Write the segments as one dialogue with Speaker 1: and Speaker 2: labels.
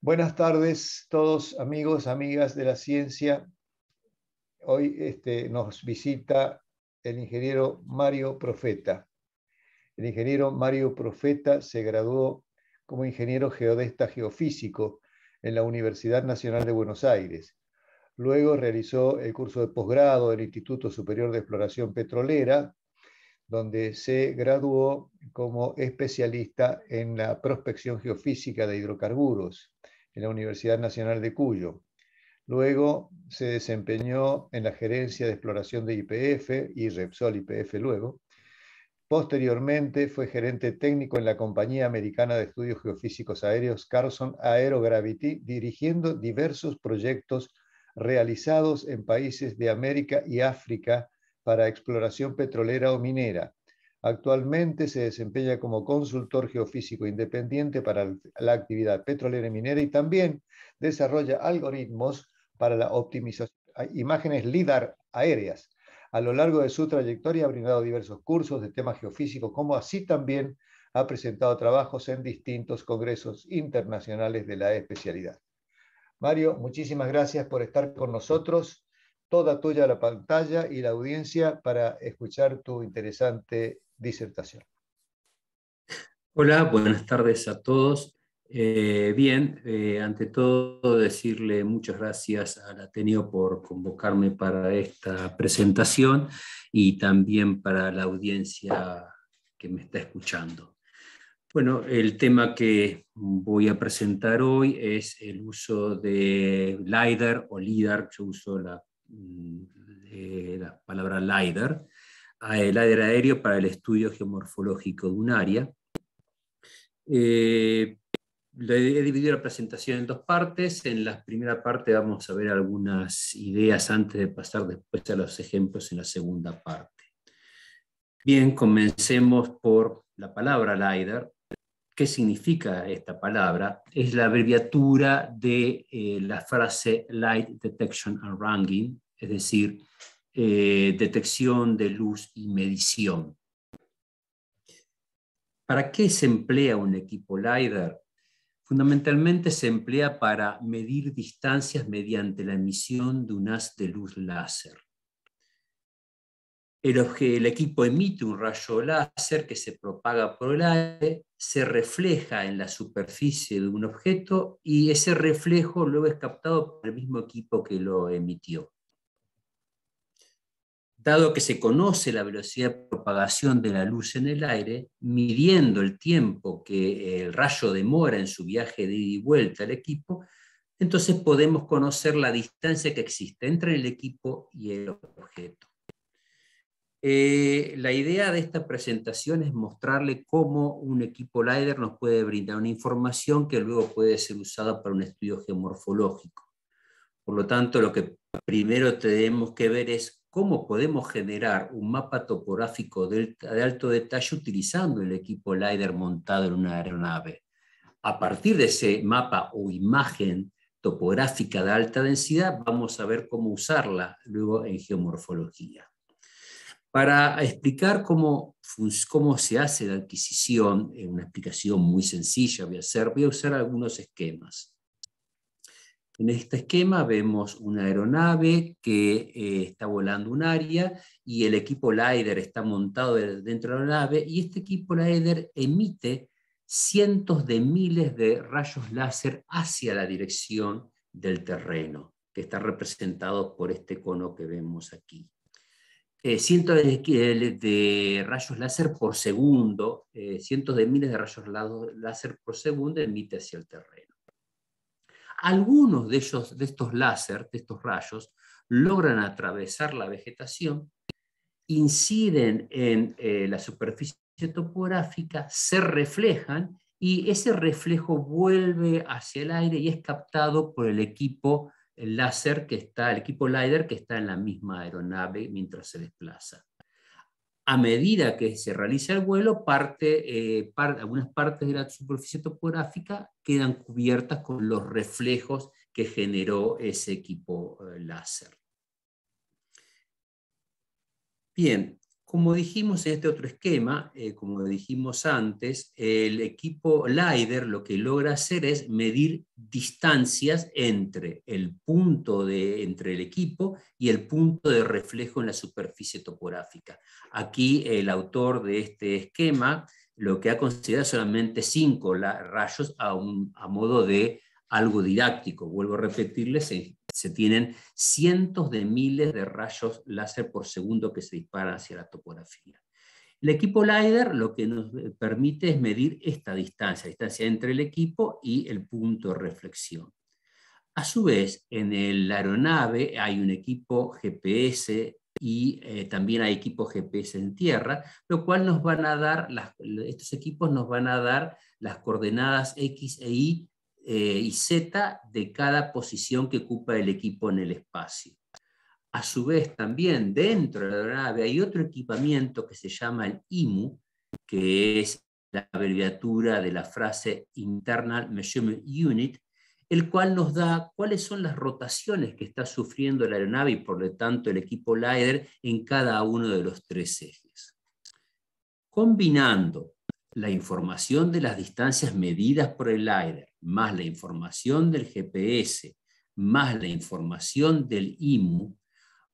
Speaker 1: Buenas tardes todos amigos, amigas de la ciencia. Hoy este, nos visita el ingeniero Mario Profeta. El ingeniero Mario Profeta se graduó como ingeniero geodesta geofísico en la Universidad Nacional de Buenos Aires. Luego realizó el curso de posgrado del Instituto Superior de Exploración Petrolera donde se graduó como especialista en la prospección geofísica de hidrocarburos en la Universidad Nacional de Cuyo. Luego se desempeñó en la gerencia de exploración de IPF y Repsol IPF luego. Posteriormente fue gerente técnico en la Compañía Americana de Estudios Geofísicos Aéreos Carson Aerogravity, dirigiendo diversos proyectos realizados en países de América y África para exploración petrolera o minera. Actualmente se desempeña como consultor geofísico independiente para la actividad petrolera y minera y también desarrolla algoritmos para la optimización de ah, imágenes LIDAR aéreas. A lo largo de su trayectoria ha brindado diversos cursos de temas geofísicos, como así también ha presentado trabajos en distintos congresos internacionales de la especialidad. Mario, muchísimas gracias por estar con nosotros toda tuya la pantalla y la audiencia para escuchar tu interesante disertación.
Speaker 2: Hola, buenas tardes a todos. Eh, bien, eh, ante todo decirle muchas gracias al Ateneo por convocarme para esta presentación y también para la audiencia que me está escuchando. Bueno, el tema que voy a presentar hoy es el uso de LIDAR o LIDAR, yo uso la Mm, eh, la palabra LIDAR, ah, el LIDAR aéreo para el estudio geomorfológico de un área. Eh, he dividido la presentación en dos partes. En la primera parte vamos a ver algunas ideas antes de pasar después a los ejemplos en la segunda parte. Bien, comencemos por la palabra LIDAR. ¿Qué significa esta palabra? Es la abreviatura de eh, la frase Light Detection and Ranging, es decir, eh, detección de luz y medición. ¿Para qué se emplea un equipo LIDAR? Fundamentalmente se emplea para medir distancias mediante la emisión de un haz de luz láser el, equipo emite un rayo láser que se propaga por el aire, se refleja en la superficie de un objeto y ese reflejo luego es captado por el mismo equipo que lo emitió. Dado que se conoce la velocidad de propagación de la luz en el aire, midiendo el tiempo que eh, el rayo demora en su viaje de ida y vuelta al equipo, entonces podemos conocer la distancia que existe entre el equipo y el objeto. Eh, la idea de esta presentación es mostrarle cómo un equipo LIDAR nos puede brindar una información que luego puede ser usada para un estudio geomorfológico. Por lo tanto, lo que primero tenemos que ver es cómo podemos generar un mapa topográfico de, alto detalle utilizando el equipo LIDAR montado en una aeronave. A partir de ese mapa o imagen topográfica de alta densidad, vamos a ver cómo usarla luego en geomorfología. Para explicar cómo, se hace la adquisición, en una explicación muy sencilla voy a hacer, voy a usar algunos esquemas. En este esquema vemos una aeronave que eh, está volando un área y el equipo LIDER está montado dentro de la nave y este equipo LIDER emite cientos de miles de rayos láser hacia la dirección del terreno, que está representado por este cono que vemos aquí. Eh, cientos de, rayos láser por segundo, eh, cientos de miles de rayos láser por segundo emite hacia el terreno. Algunos de, estos láser, de estos rayos, logran atravesar la vegetación, inciden en eh, la superficie topográfica, se reflejan y ese reflejo vuelve hacia el aire y es captado por el equipo el láser que está, el equipo LIDAR que está en la misma aeronave mientras se desplaza. A medida que se realiza el vuelo, parte, eh, algunas partes de la superficie topográfica quedan cubiertas con los reflejos que generó ese equipo eh, láser. Bien, como dijimos en este otro esquema, eh, como dijimos antes, el equipo LIDER lo que logra hacer es medir distancias entre el punto de, entre el equipo y el punto de reflejo en la superficie topográfica. Aquí el autor de este esquema lo que ha considerado solamente cinco rayos a, a modo de algo didáctico. Vuelvo a repetirles, en, se tienen cientos de miles de rayos láser por segundo que se disparan hacia la topografía. El equipo LIDAR lo que nos eh, permite es medir esta distancia, la distancia entre el equipo y el punto de reflexión. A su vez, en la aeronave hay un equipo GPS y eh, también hay equipos GPS en tierra, lo cual nos van a dar, estos equipos nos van a dar las coordenadas X e Y eh, y Z de cada posición que ocupa el equipo en el espacio. A su vez, también dentro de la aeronave hay otro equipamiento que se llama el IMU, que es la abreviatura de la frase Internal Measurement Unit, el cual nos da cuáles son las rotaciones que está sufriendo la aeronave y por lo tanto el equipo LIDER en cada uno de los tres ejes. Combinando la información de las distancias medidas por el aire, más la información del GPS, más la información del IMU,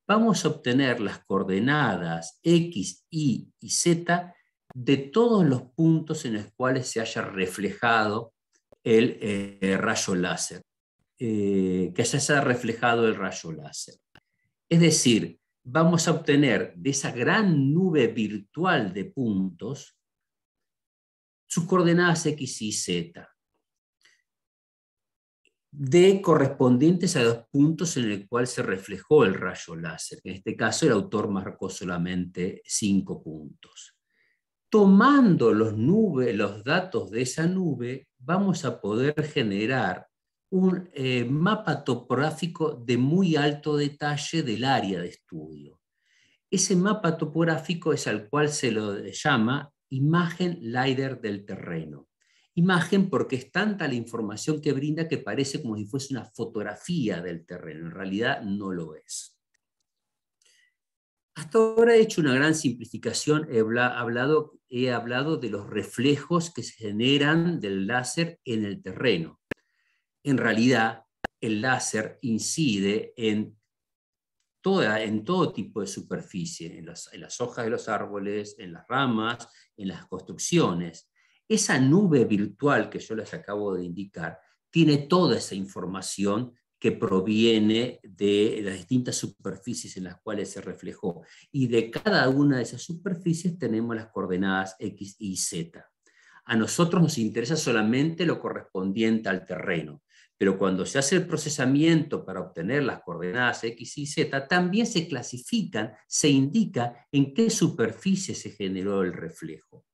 Speaker 2: vamos a obtener las coordenadas X, Y y Z de todos los puntos en los cuales se haya reflejado el eh, rayo láser, eh, que se haya reflejado el rayo láser. Es decir, vamos a obtener de esa gran nube virtual de puntos sus coordenadas X y Z, de correspondientes a los puntos en el cual se reflejó el rayo láser, en este caso el autor marcó solamente cinco puntos. Tomando los, los datos de esa nube, vamos a poder generar un eh, mapa topográfico de muy alto detalle del área de estudio. Ese mapa topográfico es al cual se lo llama imagen LIDAR del terreno. Imagen porque es tanta la información que brinda que parece como si fuese una fotografía del terreno. En realidad no lo es. Hasta ahora he hecho una gran simplificación, he hablado, he hablado de los reflejos que se generan del láser en el terreno. En realidad, el láser incide en en todo tipo de superficie, en, en las hojas de los árboles, en las ramas, en las construcciones. Esa nube virtual que yo les acabo de indicar tiene toda esa información que proviene de las distintas superficies en las cuales se reflejó. Y de cada una de esas superficies tenemos las coordenadas X y Z. A nosotros nos interesa solamente lo correspondiente al terreno. Pero cuando se hace el procesamiento para obtener las coordenadas X y Z, también se clasifican, se indica en qué superficie se generó el reflejo.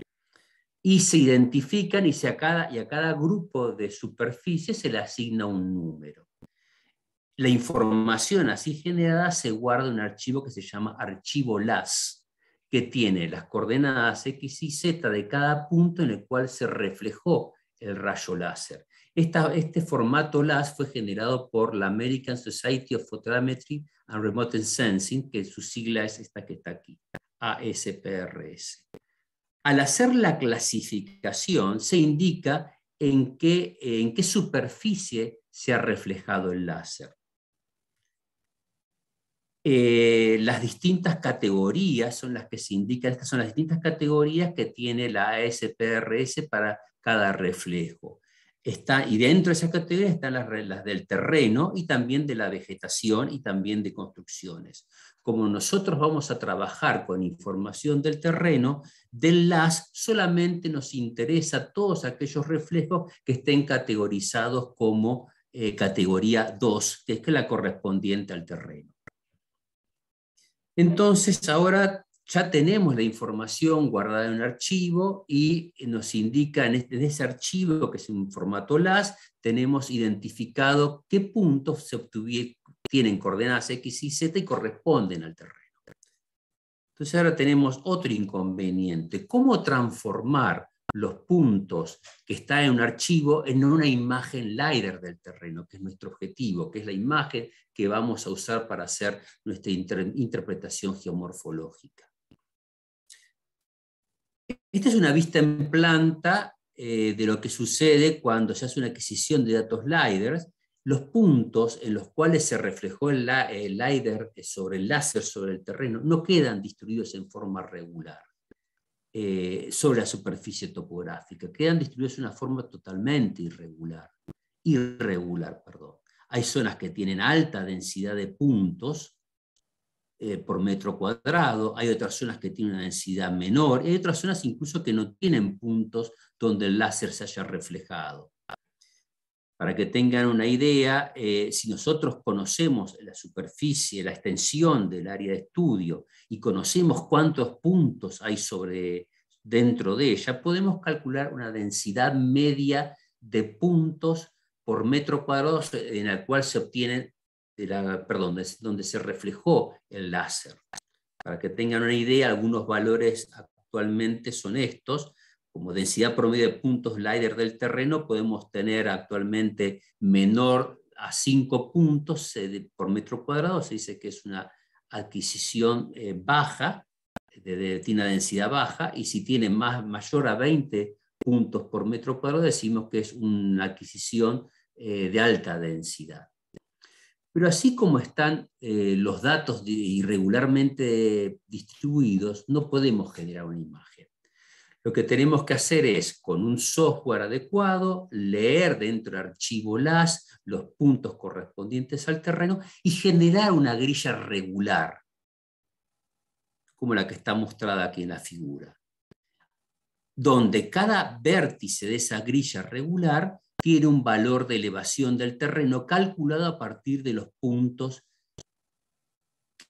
Speaker 2: Y se identifican y, se a cada, y a cada grupo de superficies se le asigna un número. La información así generada se guarda en un archivo que se llama archivo LAS, que tiene las coordenadas X y Z de cada punto en el cual se reflejó el rayo láser este formato LAS fue generado por la American Society of Photogrammetry and Remote Sensing, que su sigla es esta que está aquí, ASPRS. Al hacer la clasificación, se indica en qué, superficie se ha reflejado el láser. Eh, las distintas categorías son las que se indican, estas son las distintas categorías que tiene la ASPRS para cada reflejo. Está, y dentro de esa categoría están las, reglas del terreno y también de la vegetación y también de construcciones. Como nosotros vamos a trabajar con información del terreno, del LAS solamente nos interesa todos aquellos reflejos que estén categorizados como eh, categoría 2, que es la correspondiente al terreno. Entonces, ahora ya tenemos la información guardada en un archivo y nos indica en ese archivo, que es un formato LAS, tenemos identificado qué puntos tienen coordenadas X y Z y corresponden al terreno. Entonces ahora tenemos otro inconveniente, cómo transformar los puntos que están en un archivo en una imagen LiDAR del terreno, que es nuestro objetivo, que es la imagen que vamos a usar para hacer nuestra interpretación geomorfológica. Esta es una vista en planta eh, de lo que sucede cuando se hace una adquisición de datos LIDERs. Los puntos en los cuales se reflejó el, LIDAR sobre el láser, sobre el terreno, no quedan distribuidos en forma regular eh, sobre la superficie topográfica, quedan distribuidos en una forma totalmente irregular. irregular perdón. Hay zonas que tienen alta densidad de puntos eh, por metro cuadrado, hay otras zonas que tienen una densidad menor, hay otras zonas incluso que no tienen puntos donde el láser se haya reflejado. Para que tengan una idea, eh, si nosotros conocemos la superficie, la extensión del área de estudio y conocemos cuántos puntos hay sobre, dentro de ella, podemos calcular una densidad media de puntos por metro cuadrado en el cual se obtienen perdón, donde se reflejó el láser. Para que tengan una idea, algunos valores actualmente son estos. Como densidad promedio de puntos LIDAR del terreno, podemos tener actualmente menor a 5 puntos por metro cuadrado. Se dice que es una adquisición eh, baja, de, tiene una densidad baja, y si tiene más, mayor a 20 puntos por metro cuadrado, decimos que es una adquisición eh, de alta densidad. Pero así como están eh, los datos irregularmente distribuidos, no podemos generar una imagen. Lo que tenemos que hacer es, con un software adecuado, leer dentro de archivo LAS los puntos correspondientes al terreno y generar una grilla regular, como la que está mostrada aquí en la figura, donde cada vértice de esa grilla regular tiene un valor de elevación del terreno calculado a partir de los puntos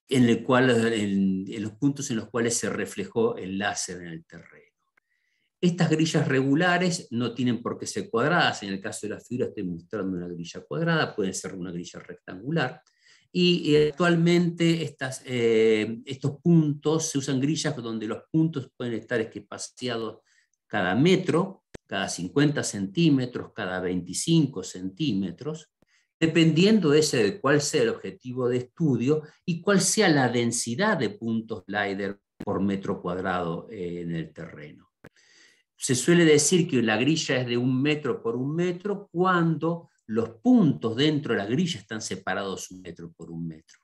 Speaker 2: en, en, los puntos en los cuales se reflejó el láser en el terreno. Estas grillas regulares no tienen por qué ser cuadradas, en el caso de la figuras estoy mostrando una grilla cuadrada, puede ser una grilla rectangular, y eh, actualmente estas, eh, estos puntos se usan grillas donde los puntos pueden estar espaciados cada metro, cada 50 centímetros, cada 25 centímetros, dependiendo de cuál sea el objetivo de estudio y cuál sea la densidad de puntos LIDER por metro cuadrado eh, en el terreno. Se suele decir que la grilla es de un metro por un metro cuando los puntos dentro de la grilla están separados un metro por un metro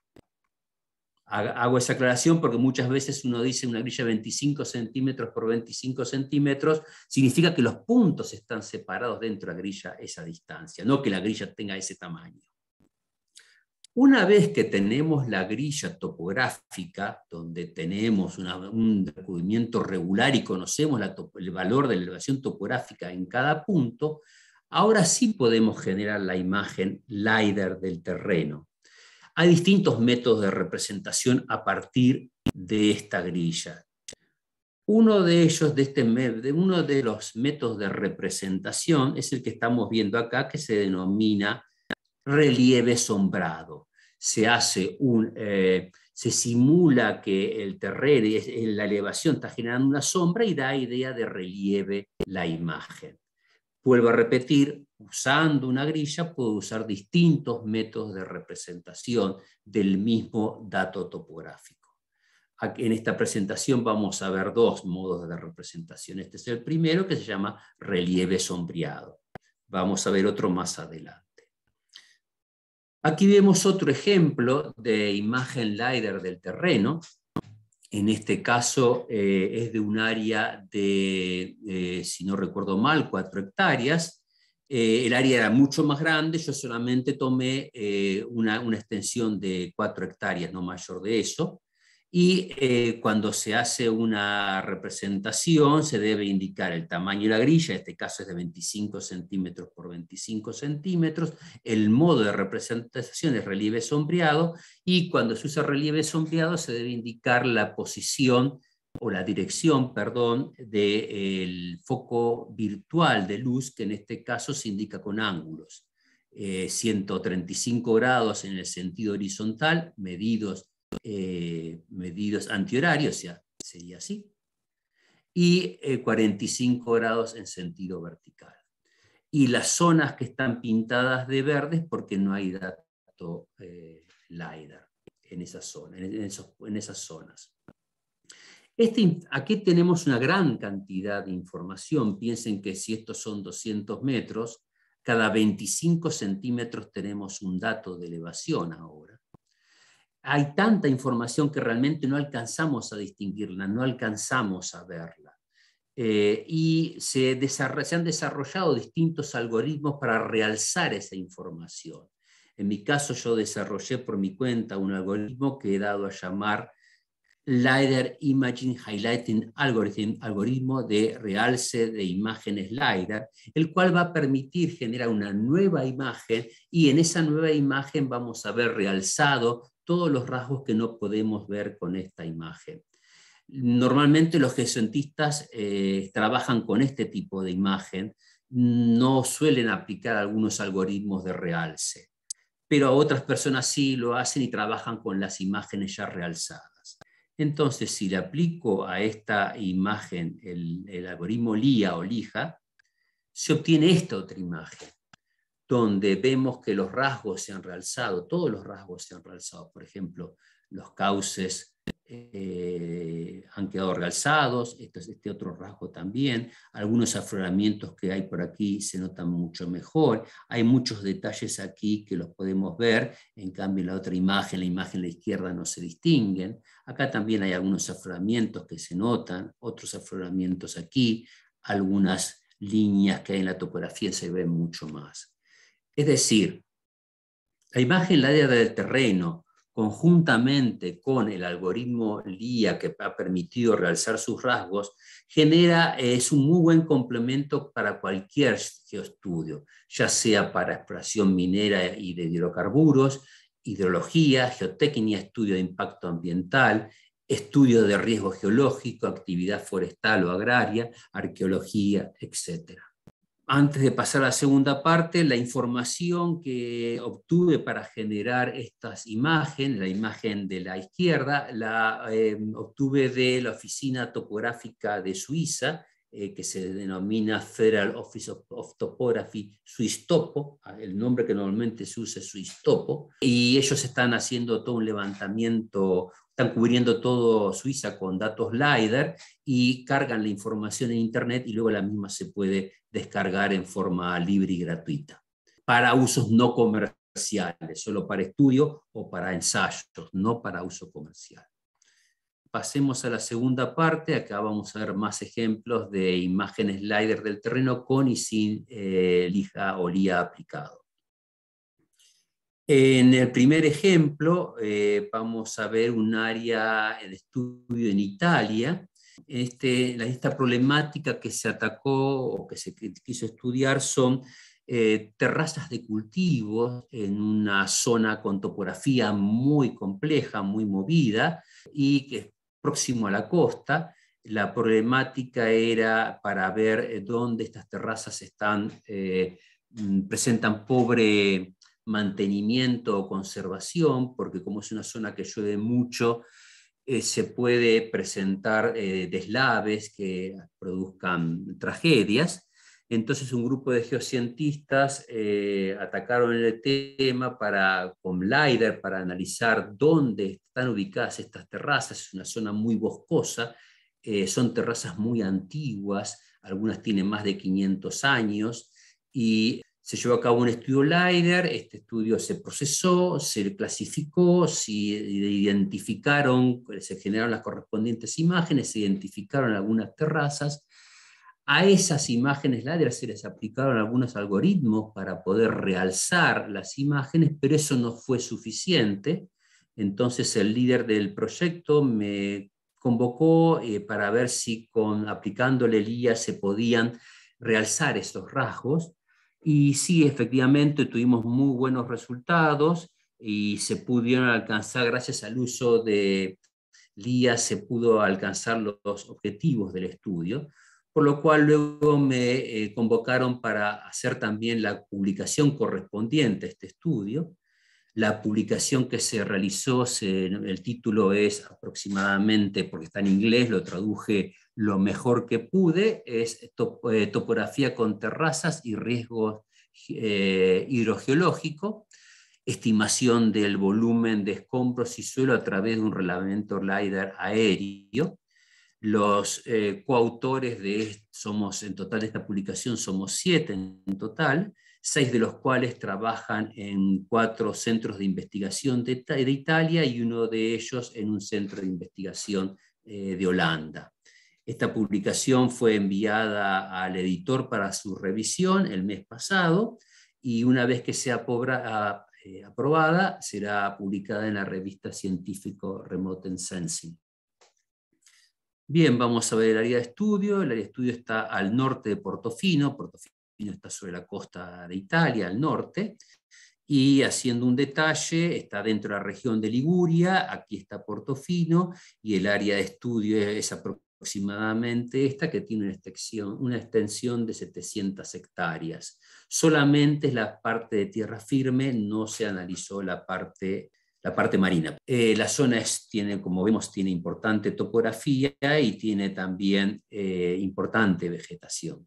Speaker 2: hago esa aclaración porque muchas veces uno dice una grilla de 25 centímetros por 25 centímetros, significa que los puntos están separados dentro de la grilla esa distancia, no que la grilla tenga ese tamaño. Una vez que tenemos la grilla topográfica, donde tenemos un recubrimiento regular y conocemos el valor de la elevación topográfica en cada punto, ahora sí podemos generar la imagen LIDAR del terreno. Hay distintos métodos de representación a partir de esta grilla. Uno de ellos, de, este, uno de los métodos de representación, es el que estamos viendo acá, que se denomina relieve sombrado. Se hace un, eh, se simula que el terreno, la elevación está generando una sombra y da idea de relieve la imagen. Vuelvo a repetir, usando una grilla puedo usar distintos métodos de representación del mismo dato topográfico. En esta presentación vamos a ver dos modos de representación. Este es el primero que se llama relieve sombreado. Vamos a ver otro más adelante. Aquí vemos otro ejemplo de imagen LiDAR del terreno en este caso eh, es de un área de, eh, si no recuerdo mal, cuatro hectáreas. Eh, el área era mucho más grande, yo solamente tomé una, una, extensión de cuatro hectáreas, no mayor de eso y eh, cuando se hace una representación se debe indicar el tamaño de la grilla, en este caso es de 25 centímetros por 25 centímetros, el modo de representación es relieve sombreado y cuando se usa relieve sombreado se debe indicar la posición o la dirección, perdón, del foco virtual de luz, que en este caso se indica con ángulos. 135 eh, grados en el sentido horizontal, medidos eh, medidos antihorarios, o sea, sería así, y 45 eh, grados en sentido vertical. Y las zonas que están pintadas de verdes porque no hay dato eh, LIDAR en, esa zona, esas zonas. Este, aquí tenemos una gran cantidad de información. Piensen que si estos son 200 metros, cada 25 centímetros tenemos un dato de elevación ahora hay tanta información que realmente no alcanzamos a distinguirla, no alcanzamos a verla. Eh, y se, han desarrollado distintos algoritmos para realzar esa información. En mi caso, yo desarrollé por mi cuenta un algoritmo que he dado a llamar LiDAR Imaging Highlighting Algorithm, algoritmo de realce de imágenes LiDAR, el cual va a permitir generar una nueva imagen y en esa nueva imagen vamos a ver realzado todos los rasgos que no podemos ver con esta imagen. Normalmente los gestionistas eh, trabajan con este tipo de imagen, no suelen aplicar algunos algoritmos de realce, pero otras personas sí lo hacen y trabajan con las imágenes ya realzadas. Entonces, si le aplico a esta imagen el, el algoritmo LIA o LIJA, se obtiene esta otra imagen donde vemos que los rasgos se han realzado, todos los rasgos se han realzado, por ejemplo, los cauces eh, han quedado realzados, este, este otro rasgo también, algunos afloramientos que hay por aquí se notan mucho mejor, hay muchos detalles aquí que los podemos ver, en cambio en la otra imagen, la imagen de la izquierda no se distinguen, acá también hay algunos afloramientos que se notan, otros afloramientos aquí, algunas líneas que hay en la topografía se ven mucho más. Es decir, la imagen área del terreno, conjuntamente con el algoritmo LIA que ha permitido realzar sus rasgos, genera, es un muy buen complemento para cualquier geoestudio, ya sea para exploración minera y de hidrocarburos, hidrología, geotecnia, estudio de impacto ambiental, estudio de riesgo geológico, actividad forestal o agraria, arqueología, etc antes de pasar a la segunda parte, la información que obtuve para generar estas imágenes, la imagen de la izquierda, la eh, obtuve de la Oficina Topográfica de Suiza, eh, que se denomina Federal Office of, Topography, Topography, Suistopo, ah, el nombre que normalmente se usa es Suistopo, y ellos están haciendo todo un levantamiento, están cubriendo todo Suiza con datos LiDAR y cargan la información en Internet y luego la misma se puede descargar en forma libre y gratuita para usos no comerciales, solo para estudio o para ensayos, no para uso comercial. Pasemos a la segunda parte, acá vamos a ver más ejemplos de imágenes slider del terreno con y sin eh, lija o lía aplicado. En el primer ejemplo eh, vamos a ver un área de estudio en Italia. Este, esta problemática que se atacó o que se quiso estudiar son eh, terrazas de cultivo en una zona con topografía muy compleja, muy movida, y que próximo a la costa. La problemática era para ver eh, dónde estas terrazas están, eh, mm, presentan pobre mantenimiento o conservación, porque como es una zona que llueve mucho, eh, se puede presentar deslaves que produzcan tragedias. Entonces un grupo de geocientistas eh, atacaron el tema para, con LIDAR para analizar dónde están ubicadas estas terrazas. Es una zona muy boscosa, eh, son terrazas muy antiguas, algunas tienen más de 500 años, y se llevó a cabo un estudio LIDAR, este estudio se procesó, se clasificó, se identificaron, se generaron las correspondientes imágenes, se identificaron algunas terrazas a esas imágenes las se les aplicaron algunos algoritmos para poder realzar las imágenes, pero eso no fue suficiente. Entonces el líder del proyecto me convocó eh, para ver si con, aplicándole LIA se podían realzar esos rasgos. Y sí, efectivamente tuvimos muy buenos resultados y se pudieron alcanzar, gracias al uso de LIA, se pudo alcanzar los objetivos del estudio por lo cual luego me eh, convocaron para hacer también la publicación correspondiente a este estudio. La publicación que se realizó, el título es aproximadamente, porque está en inglés, lo traduje lo mejor que pude, es eh, Topografía con terrazas y riesgo eh, hidrogeológico, estimación del volumen de escombros y suelo a través de un reglamento LIDAR aéreo, los eh, coautores de somos en total esta publicación somos siete en total, seis de los cuales trabajan en cuatro centros de investigación de, Italia y uno de ellos en un centro de investigación eh, de Holanda. Esta publicación fue enviada al editor para su revisión el mes pasado y una vez que sea eh, aprobada será publicada en la revista científica Remote and Sensing. Bien, vamos a ver el área de estudio. El área de estudio está al norte de Portofino. Portofino está sobre la costa de Italia, al norte. Y haciendo un detalle, está dentro de la región de Liguria, aquí está Portofino, y el área de estudio es aproximadamente esta, que tiene una extensión, de 700 hectáreas. Solamente es la parte de tierra firme, no se analizó la parte la parte marina. Eh, la zona es, tiene, como vemos, tiene importante topografía y tiene también eh, importante vegetación.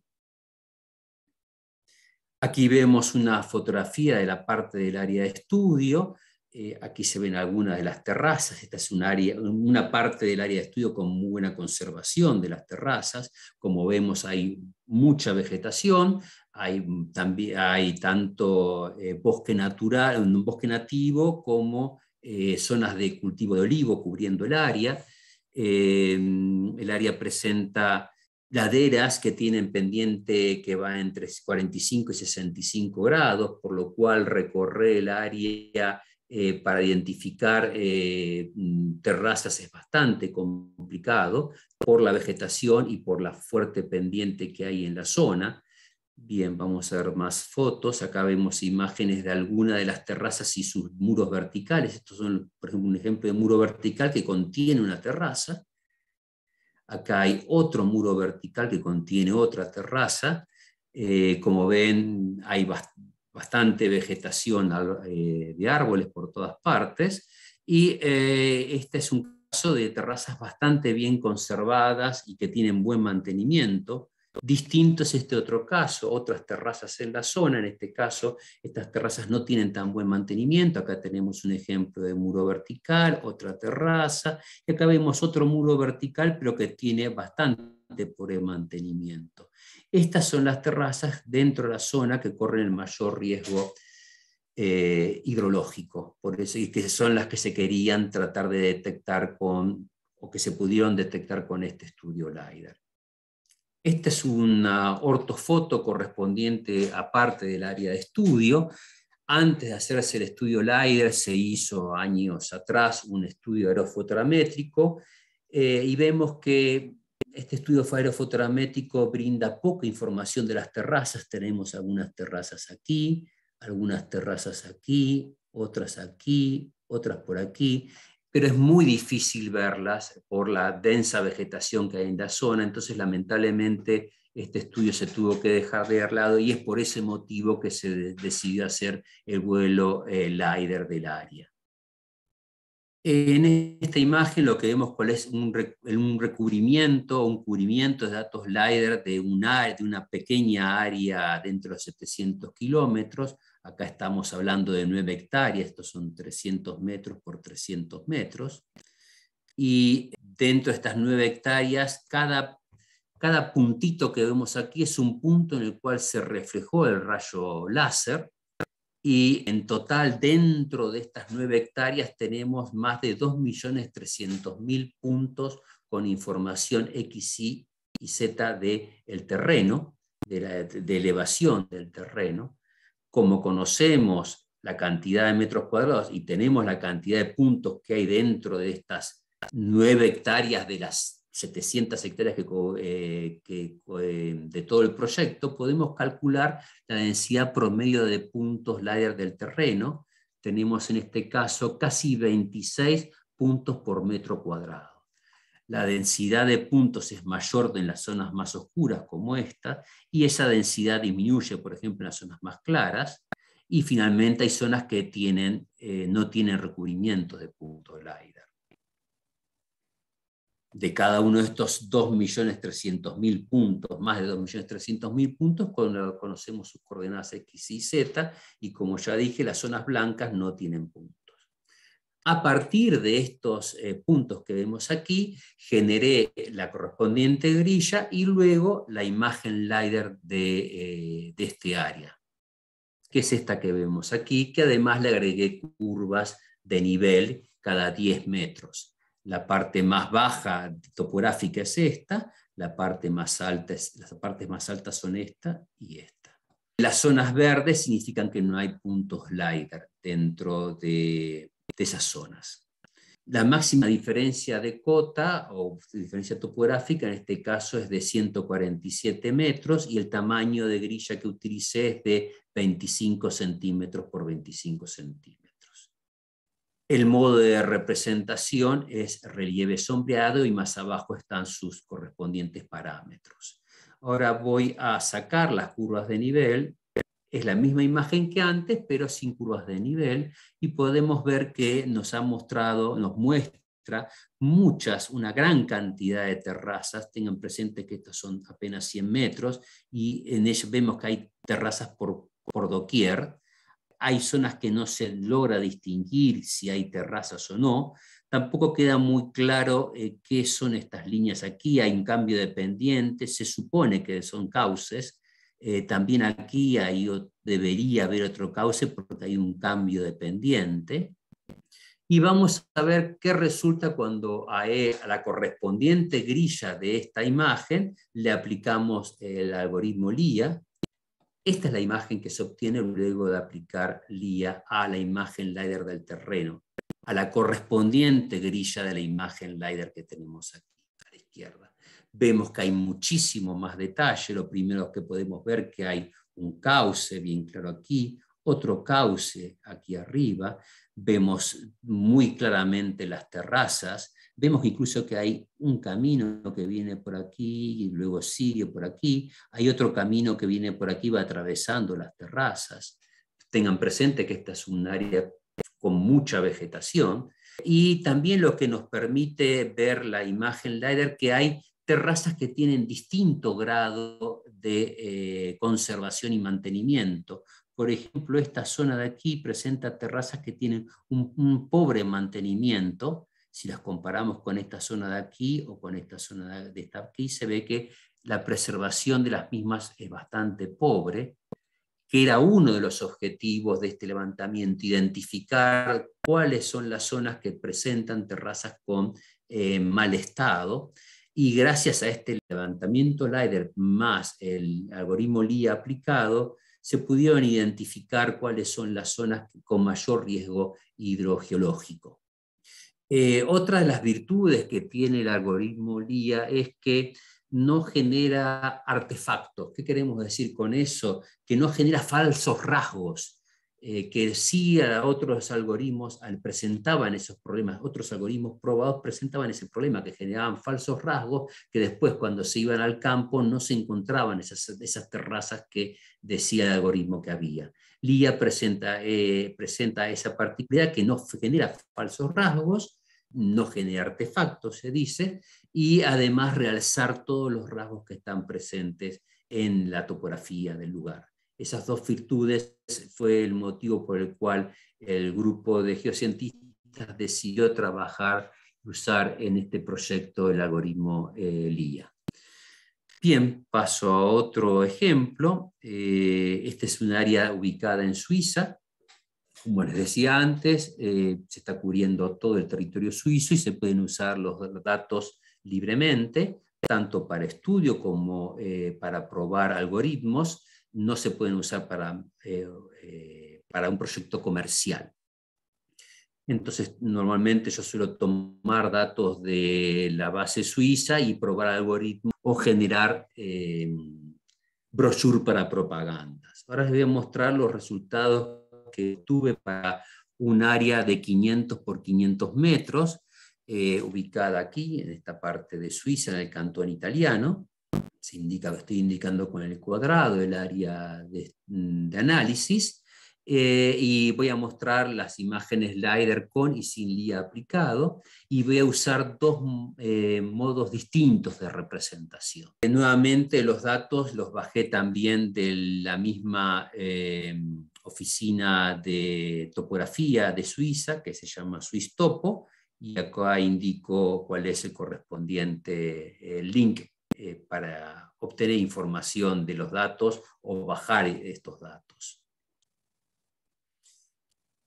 Speaker 2: Aquí vemos una fotografía de la parte del área de estudio. Eh, aquí se ven algunas de las terrazas. Esta es un área, una parte del área de estudio con muy buena conservación de las terrazas. Como vemos, hay mucha vegetación. Hay, también, hay tanto bosque natural, un bosque nativo como eh, zonas de cultivo de olivo cubriendo el área. Eh, el área presenta laderas que tienen pendiente que va entre 45 y 65 grados, por lo cual recorrer el área eh, para identificar terrazas es bastante complicado por la vegetación y por la fuerte pendiente que hay en la zona. Bien, vamos a ver más fotos. Acá vemos imágenes de alguna de las terrazas y sus muros verticales. Estos son, por ejemplo, un ejemplo de muro vertical que contiene una terraza. Acá hay otro muro vertical que contiene otra terraza. Eh, como ven, hay bastante vegetación eh, de árboles por todas partes. Y eh, este es un caso de terrazas bastante bien conservadas y que tienen buen mantenimiento Distinto es este otro caso, otras terrazas en la zona, en este caso estas terrazas no tienen tan buen mantenimiento, acá tenemos un ejemplo de muro vertical, otra terraza, y acá vemos otro muro vertical, pero que tiene bastante pobre mantenimiento. Estas son las terrazas dentro de la zona que corren el mayor riesgo eh, hidrológico, por eso, y que son las que se querían tratar de detectar con, o que se pudieron detectar con este estudio LIDAR. Esta es una ortofoto correspondiente a parte del área de estudio. Antes de hacerse el estudio LIDER se hizo años atrás un estudio aerofotogramétrico eh, y vemos que este estudio aerofotogramétrico brinda poca información de las terrazas. Tenemos algunas terrazas aquí, algunas terrazas aquí, otras aquí, otras por aquí pero es muy difícil verlas por la densa vegetación que hay en la zona, entonces lamentablemente este estudio se tuvo que dejar de lado y es por ese motivo que se decidió hacer el vuelo eh, LIDAR LIDER del área. En esta imagen lo que vemos cuál es un, recubrimiento, un cubrimiento de datos LIDER de una, de una pequeña área dentro de 700 kilómetros, Acá estamos hablando de 9 hectáreas, estos son 300 metros por 300 metros. Y dentro de estas 9 hectáreas, cada, cada puntito que vemos aquí es un punto en el cual se reflejó el rayo láser. Y en total, dentro de estas 9 hectáreas, tenemos más de 2.300.000 puntos con información X, Y y Z del terreno, de elevación del terreno como conocemos la cantidad de metros cuadrados y tenemos la cantidad de puntos que hay dentro de estas nueve hectáreas de las 700 hectáreas que, eh, eh, de todo el proyecto, podemos calcular la densidad promedio de puntos layer del terreno. Tenemos en este caso casi 26 puntos por metro cuadrado la densidad de puntos es mayor en las zonas más oscuras como esta, y esa densidad disminuye, por ejemplo, en las zonas más claras, y finalmente hay zonas que tienen, eh, no tienen recubrimiento de puntos LIDAR. De cada uno de estos 2.300.000 puntos, más de 2.300.000 puntos, conocemos sus coordenadas X y Z, y como ya dije, las zonas blancas no tienen puntos. A partir de estos eh, puntos que vemos aquí, generé la correspondiente grilla y luego la imagen LiDAR eh, de, este área, que es esta que vemos aquí, que además le agregué curvas de nivel cada 10 metros. La parte más baja topográfica es esta, la parte más alta es, las partes más altas son esta y esta. Las zonas verdes significan que no hay puntos LiDAR dentro de, de esas zonas. La máxima diferencia de cota o diferencia topográfica en este caso es de 147 metros y el tamaño de grilla que utilice es de 25 centímetros por 25 centímetros. El modo de representación es relieve sombreado y más abajo están sus correspondientes parámetros. Ahora voy a sacar las curvas de nivel es la misma imagen que antes, pero sin curvas de nivel, y podemos ver que nos ha mostrado, nos muestra muchas, una gran cantidad de terrazas, tengan presente que estas son apenas 100 metros, y en ellos vemos que hay terrazas por, doquier, hay zonas que no se logra distinguir si hay terrazas o no, tampoco queda muy claro eh, qué son estas líneas aquí, hay un cambio de pendiente, se supone que son cauces, eh, también aquí hay, debería haber otro cauce porque hay un cambio dependiente. Y vamos a ver qué resulta cuando e, a, la correspondiente grilla de esta imagen le aplicamos el algoritmo LIA. Esta es la imagen que se obtiene luego de aplicar LIA a la imagen LiDAR e del terreno, a la correspondiente grilla de la imagen LiDAR e que tenemos aquí a la izquierda. Vemos que hay muchísimo más detalle. Lo primero que podemos ver que hay un cauce bien claro aquí, otro cauce aquí arriba. Vemos muy claramente las terrazas. Vemos incluso que hay un camino que viene por aquí y luego sigue por aquí. Hay otro camino que viene por aquí, va atravesando las terrazas. Tengan presente que esta es un área con mucha vegetación. Y también lo que nos permite ver la imagen LiDAR, que hay terrazas que tienen distinto grado de eh, conservación y mantenimiento. Por ejemplo, esta zona de aquí presenta terrazas que tienen un, pobre mantenimiento. Si las comparamos con esta zona de aquí o con esta zona de, esta aquí, se ve que la preservación de las mismas es bastante pobre, que era uno de los objetivos de este levantamiento, identificar cuáles son las zonas que presentan terrazas con eh, mal estado y gracias a este levantamiento LIDER más el algoritmo LIA aplicado, se pudieron identificar cuáles son las zonas con mayor riesgo hidrogeológico. Eh, otra de las virtudes que tiene el algoritmo LIA es que no genera artefactos. ¿Qué queremos decir con eso? Que no genera falsos rasgos. Eh, que sí otros algoritmos presentaban esos problemas, otros algoritmos probados presentaban ese problema, que generaban falsos rasgos que después cuando se iban al campo no se encontraban esas, terrazas que decía el algoritmo que había. Lía presenta, eh, presenta esa particularidad que no genera falsos rasgos, no genera artefactos, se dice, y además realzar todos los rasgos que están presentes en la topografía del lugar. Esas dos virtudes fue el motivo por el cual el grupo de geocientistas decidió trabajar y usar en este proyecto el algoritmo eh, LIA. Bien, paso a otro ejemplo. Eh, este es un área ubicada en Suiza. Como les decía antes, eh, se está cubriendo todo el territorio suizo y se pueden usar los datos libremente, tanto para estudio como para probar algoritmos no se pueden usar eh, eh, para, un proyecto comercial. Entonces, normalmente yo suelo tomar datos de la base suiza y probar algoritmos o generar eh, brochure para propagandas. Ahora les voy a mostrar los resultados que tuve para un área de 500 por 500 metros, ubicada aquí, en esta parte de Suiza, en el cantón italiano se indica, estoy indicando con el cuadrado el área de, análisis, eh, y voy a mostrar las imágenes slider con y sin LIA aplicado, y voy a usar dos eh, modos distintos de representación. Eh, nuevamente los datos los bajé también de la misma oficina de topografía de Suiza, que se llama Topo y acá indico cuál es el correspondiente link eh, para obtener información de los datos o bajar estos datos.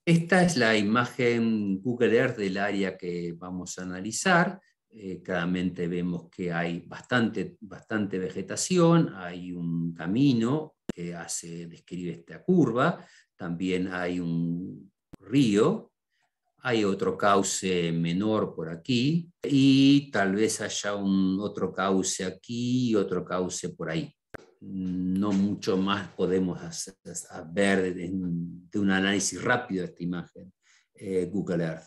Speaker 2: Esta es la imagen Google Earth del área que vamos a analizar. Eh, claramente vemos que hay bastante, bastante vegetación, hay un camino que hace, describe esta curva, también hay un río hay otro cauce menor por aquí y tal vez haya un otro cauce aquí y otro cauce por ahí. No mucho más podemos hacer, ver de, un análisis rápido de esta imagen eh, Google Earth.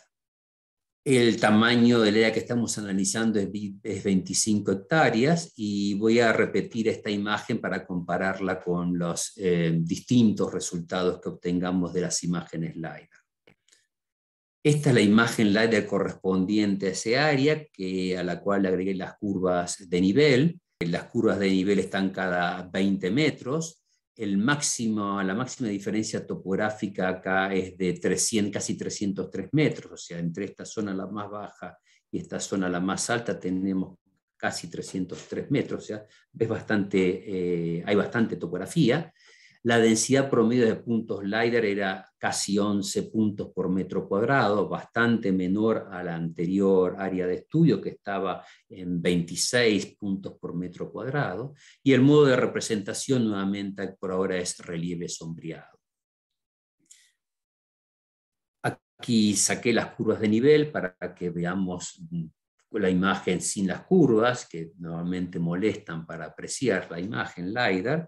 Speaker 2: El tamaño del área que estamos analizando es, 25 hectáreas y voy a repetir esta imagen para compararla con los eh, distintos resultados que obtengamos de las imágenes LiDAR. Esta es la imagen LiDAR correspondiente a ese área, que, a la cual le agregué las curvas de nivel. Las curvas de nivel están cada 20 metros. El máximo, la máxima diferencia topográfica acá es de casi 303 metros, o sea, entre esta zona la más baja y esta zona la más alta tenemos casi 303 metros, o sea, es bastante, eh, hay bastante topografía. La densidad promedio de puntos LIDAR era casi 11 puntos por metro cuadrado, bastante menor a la anterior área de estudio que estaba en 26 puntos por metro cuadrado, y el modo de representación nuevamente por ahora es relieve sombreado. Aquí saqué las curvas de nivel para que veamos la imagen sin las curvas, que nuevamente molestan para apreciar la imagen LIDAR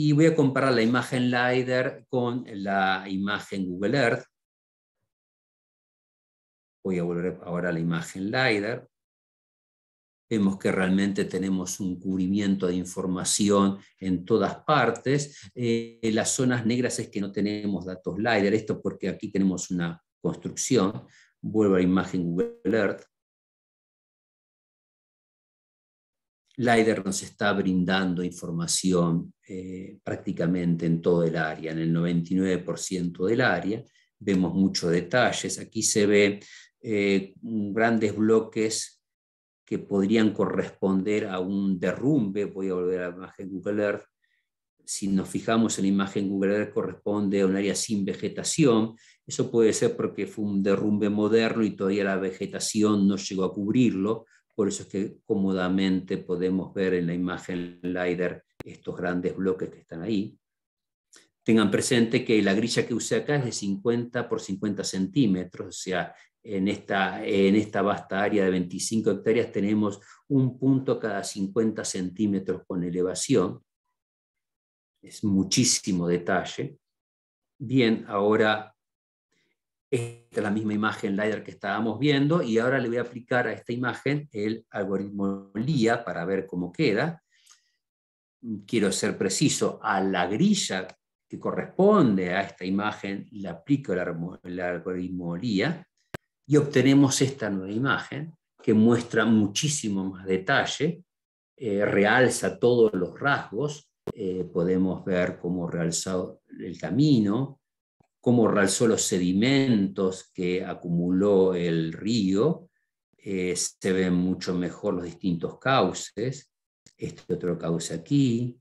Speaker 2: y voy a comparar la imagen LiDAR con la imagen Google Earth. Voy a volver ahora a la imagen LiDAR. Vemos que realmente tenemos un cubrimiento de información en todas partes. Eh, las zonas negras es que no tenemos datos LiDAR, esto porque aquí tenemos una construcción. Vuelvo a la imagen Google Earth. LIDAR nos está brindando información eh, prácticamente en todo el área, en el 99% del área. Vemos muchos detalles. Aquí se ve eh, grandes bloques que podrían corresponder a un derrumbe. Voy a volver a la imagen Google Earth. Si nos fijamos en la imagen Google Earth, corresponde a un área sin vegetación. Eso puede ser porque fue un derrumbe moderno y todavía la vegetación no llegó a cubrirlo por eso es que cómodamente podemos ver en la imagen LIDAR estos grandes bloques que están ahí. Tengan presente que la grilla que usé acá es de 50 por 50 centímetros, o sea, en esta, en esta vasta área de 25 hectáreas tenemos un punto cada 50 centímetros con elevación. Es muchísimo detalle. Bien, ahora esta es la misma imagen LiDAR que estábamos viendo y ahora le voy a aplicar a esta imagen el algoritmo LIA para ver cómo queda. Quiero ser preciso, a la grilla que corresponde a esta imagen le aplico el, algoritmo LIA y obtenemos esta nueva imagen que muestra muchísimo más detalle, eh, realza todos los rasgos, eh, podemos ver cómo realza el camino, cómo realzó los sedimentos que acumuló el río, eh, se ven mucho mejor los distintos cauces, este otro cauce aquí,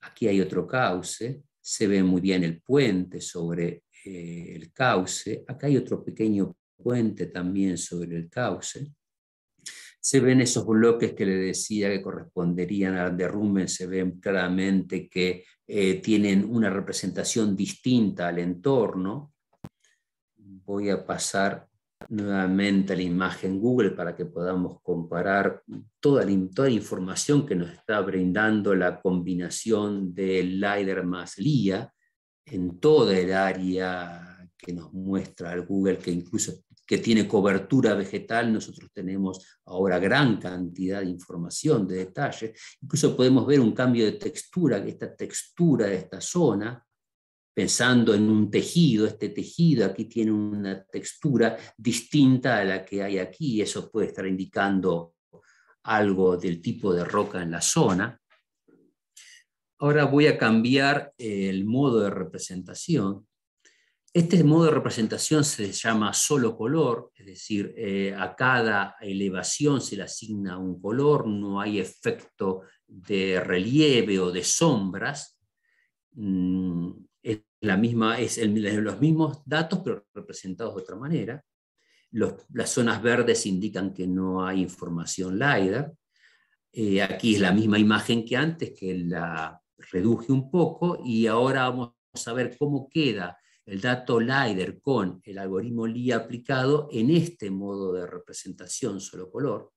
Speaker 2: aquí hay otro cauce, se ve muy bien el puente sobre eh, el cauce, acá hay otro pequeño puente también sobre el cauce, se ven esos bloques que le decía que corresponderían al derrumbe, se ven claramente que eh, tienen una representación distinta al entorno. Voy a pasar nuevamente a la imagen Google para que podamos comparar toda la, toda la información que nos está brindando la combinación de LIDAR más LIA en toda el área que nos muestra el Google, que incluso que tiene cobertura vegetal, nosotros tenemos ahora gran cantidad de información, de detalles. Incluso podemos ver un cambio de textura, esta textura de esta zona, pensando en un tejido, este tejido aquí tiene una textura distinta a la que hay aquí, eso puede estar indicando algo del tipo de roca en la zona. Ahora voy a cambiar el modo de representación este modo de representación se llama solo color, es decir, eh, a cada elevación se le asigna un color, no hay efecto de relieve o de sombras. Mm, es la misma, es los mismos datos, pero representados de otra manera. las zonas verdes indican que no hay información LIDAR. Eh, aquí es la misma imagen que antes, que la reduje un poco, y ahora vamos a ver cómo queda el dato LIDER con el algoritmo LIA aplicado en este modo de representación solo color.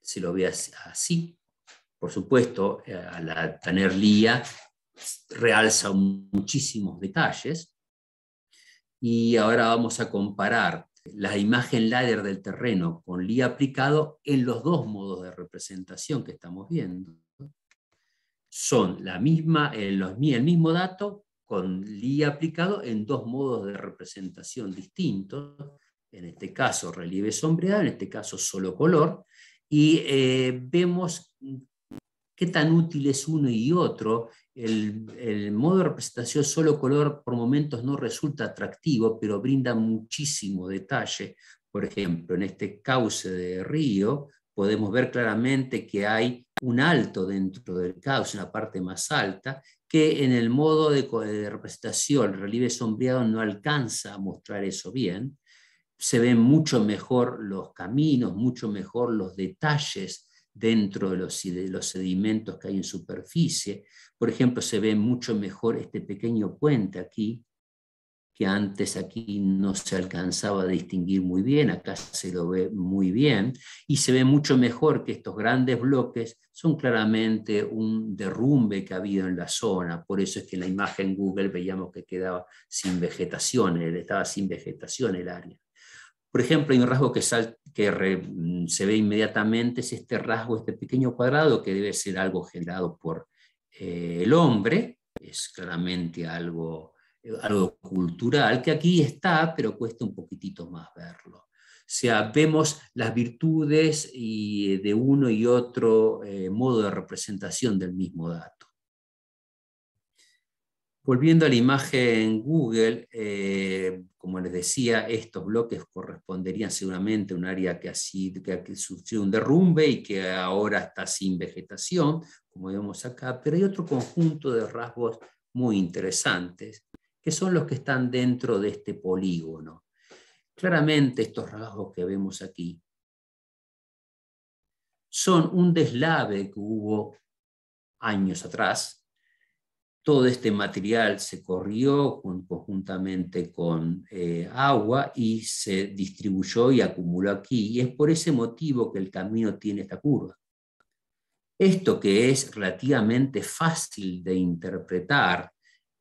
Speaker 2: Se lo ve así. Por supuesto, eh, al tener LIA realza muchísimos detalles. Y ahora vamos a comparar la imagen LIDER del terreno con LIA aplicado en los dos modos de representación que estamos viendo. Son la misma, el mismo dato, con Li aplicado en dos modos de representación distintos, en este caso relieve sombreado, en este caso solo color, y eh, vemos qué tan útil es uno y otro. El, el, modo de representación solo color por momentos no resulta atractivo, pero brinda muchísimo detalle. Por ejemplo, en este cauce de río podemos ver claramente que hay un alto dentro del cauce, una parte más alta, que en el modo de, representación, relieve sombreado no alcanza a mostrar eso bien, se ven mucho mejor los caminos, mucho mejor los detalles dentro de los, de los, sedimentos que hay en superficie. Por ejemplo, se ve mucho mejor este pequeño puente aquí, que antes aquí no se alcanzaba a distinguir muy bien, acá se lo ve muy bien, y se ve mucho mejor que estos grandes bloques son claramente un derrumbe que ha habido en la zona, por eso es que en la imagen Google veíamos que quedaba sin vegetación, eh, estaba sin vegetación el área. Por ejemplo, hay un rasgo que, mm, se ve inmediatamente, es este rasgo, este pequeño cuadrado, que debe ser algo generado por eh, el hombre, es claramente algo algo cultural que aquí está, pero cuesta un poquitito más verlo. O sea, vemos las virtudes y eh, de uno y otro eh, modo de representación del mismo dato. Volviendo a la imagen en Google, eh, como les decía, estos bloques corresponderían seguramente a un área que ha, sido, que ha un derrumbe y que ahora está sin vegetación, como vemos acá, pero hay otro conjunto de rasgos muy interesantes que son los que están dentro de este polígono. Claramente estos rasgos que vemos aquí son un deslave que hubo años atrás. Todo este material se corrió conjuntamente con eh, agua y se distribuyó y acumuló aquí. Y es por ese motivo que el camino tiene esta curva. Esto que es relativamente fácil de interpretar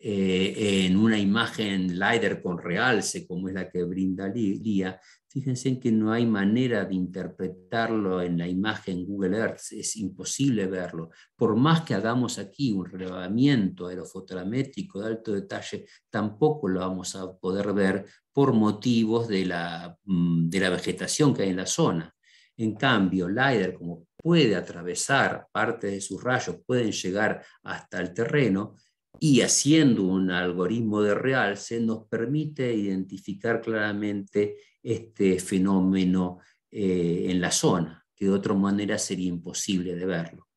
Speaker 2: eh, en una imagen LiDAR con realce, como es la que brinda Lía, fíjense en que no hay manera de interpretarlo en la imagen Google Earth, es imposible verlo. Por más que hagamos aquí un relevamiento aerofotogramétrico de alto detalle, tampoco lo vamos a poder ver por motivos de la, mm, vegetación que hay en la zona. En cambio, LiDAR, como puede atravesar parte de sus rayos, pueden llegar hasta el terreno, y haciendo un algoritmo de realce nos permite identificar claramente este fenómeno eh, en la zona, que de otra manera sería imposible de verlo.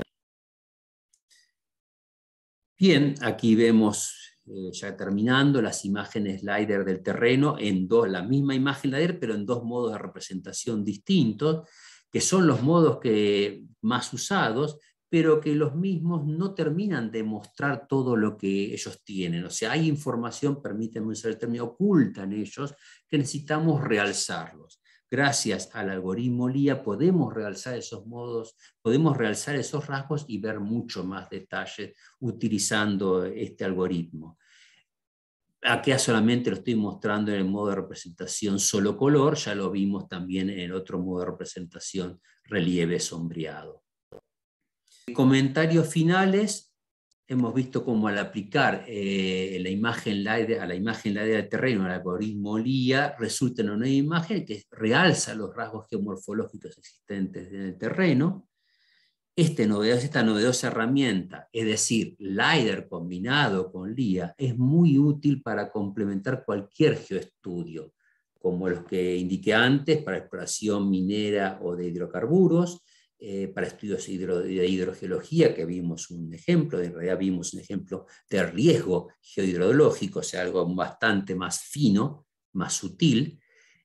Speaker 2: Bien, aquí vemos eh, ya terminando las imágenes slider del terreno en dos, la misma imagen slider, pero en dos modos de representación distintos, que son los modos que, más usados, pero que los mismos no terminan de mostrar todo lo que ellos tienen. O sea, hay información, permítanme usar el término, oculta en ellos, que necesitamos realzarlos. Gracias al algoritmo LIA podemos realzar esos modos, podemos realzar esos rasgos y ver mucho más detalles utilizando este algoritmo. Aquí solamente lo estoy mostrando en el modo de representación solo color, ya lo vimos también en el otro modo de representación relieve sombreado comentarios finales, hemos visto cómo al aplicar eh, la imagen a la imagen LIDAR del terreno, al algoritmo LIA, resulta en una nueva imagen que realza los rasgos geomorfológicos existentes en el terreno. Este esta novedosa herramienta, es decir, LIDER combinado con LIA, es muy útil para complementar cualquier geoestudio, como los que indiqué antes, para exploración minera o de hidrocarburos, eh, para estudios de hidrogeología, que vimos un ejemplo, en realidad vimos un ejemplo de riesgo geohidrológico, o sea, algo bastante más fino, más sutil,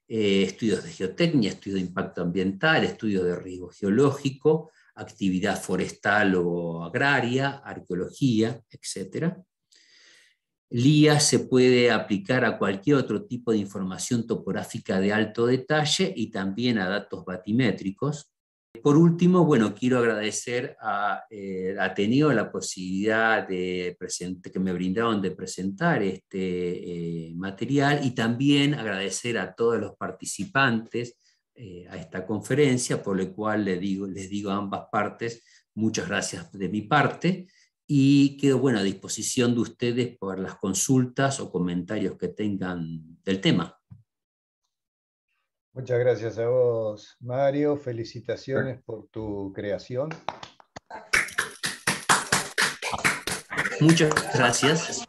Speaker 2: eh, estudios de geotecnia, estudios de impacto ambiental, estudios de riesgo geológico, actividad forestal o agraria, arqueología, etc. LIA se puede aplicar a cualquier otro tipo de información topográfica de alto detalle y también a datos batimétricos. Por último, bueno, quiero agradecer a eh, Ateneo la posibilidad de que me brindaron de presentar este eh, material y también agradecer a todos los participantes eh, a esta conferencia, por lo cual les digo, les digo a ambas partes muchas gracias de mi parte y quedo bueno, a disposición de ustedes por las consultas o comentarios que tengan del tema.
Speaker 1: Muchas gracias a vos, Mario. Felicitaciones por tu creación. Muchas gracias.